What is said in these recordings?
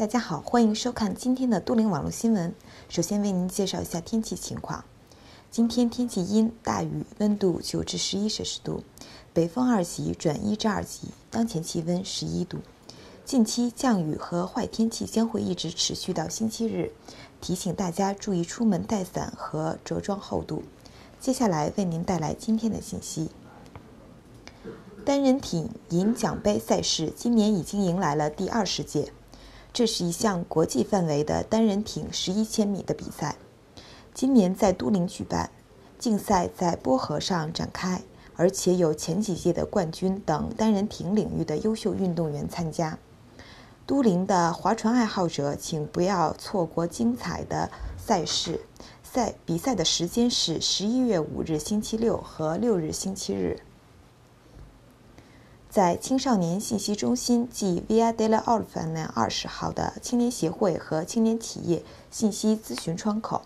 大家好，欢迎收看今天的都灵网络新闻。首先为您介绍一下天气情况：今天天气阴，大雨，温度九至十一摄氏度，北风二级转一至二级，当前气温十一度。近期降雨和坏天气将会一直持续到星期日，提醒大家注意出门带伞和着装厚度。接下来为您带来今天的信息：单人艇银奖杯赛事今年已经迎来了第二十届。这是一项国际范围的单人艇十一千米的比赛，今年在都灵举办，竞赛在波河上展开，而且有前几届的冠军等单人艇领域的优秀运动员参加。都灵的划船爱好者，请不要错过精彩的赛事。赛比赛的时间是十一月五日星期六和六日星期日。在青少年信息中心即 Via della Orfana 二十号的青年协会和青年企业信息咨询窗口，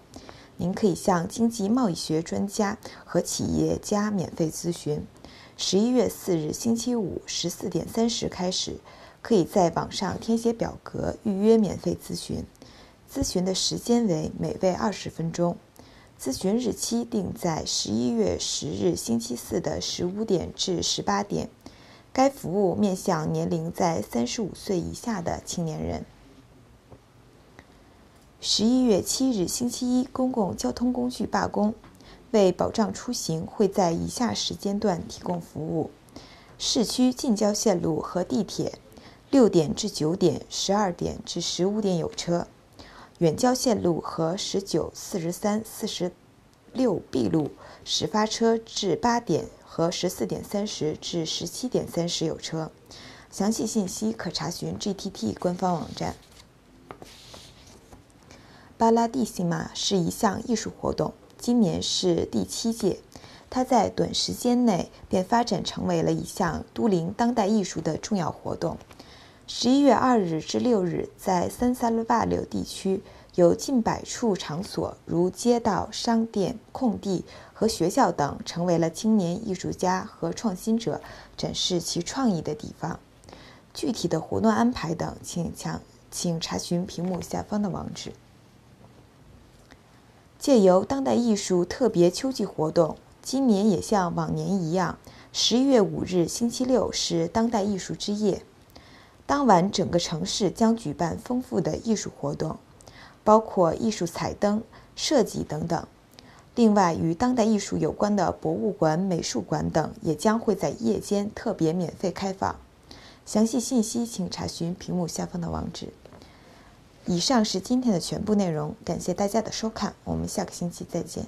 您可以向经济贸易学专家和企业家免费咨询。十一月四日星期五十四点三十开始，可以在网上填写表格预约免费咨询。咨询的时间为每位二十分钟。咨询日期定在十一月十日星期四的十五点至十八点。该服务面向年龄在三十五岁以下的青年人。十一月七日星期一公共交通工具罢工，为保障出行，会在以下时间段提供服务：市区近郊线路和地铁，六点至九点、十二点至十五点有车；远郊线路和十九、四十三、四十。六 B 路始发车至八点和十四点三十至十七点三十有车，详细信息可查询 GTT 官方网站。巴拉蒂西玛是一项艺术活动，今年是第七届，它在短时间内便发展成为了一项都灵当代艺术的重要活动。十一月二日至六日，在三三六八六地区有近百处场所，如街道、商店、空地和学校等，成为了青年艺术家和创新者展示其创意的地方。具体的活动安排等，请请请查询屏幕下方的网址。借由当代艺术特别秋季活动，今年也像往年一样，十一月五日星期六是当代艺术之夜。当晚，整个城市将举办丰富的艺术活动，包括艺术彩灯设计等等。另外，与当代艺术有关的博物馆、美术馆等也将会在夜间特别免费开放。详细信息请查询屏幕下方的网址。以上是今天的全部内容，感谢大家的收看，我们下个星期再见。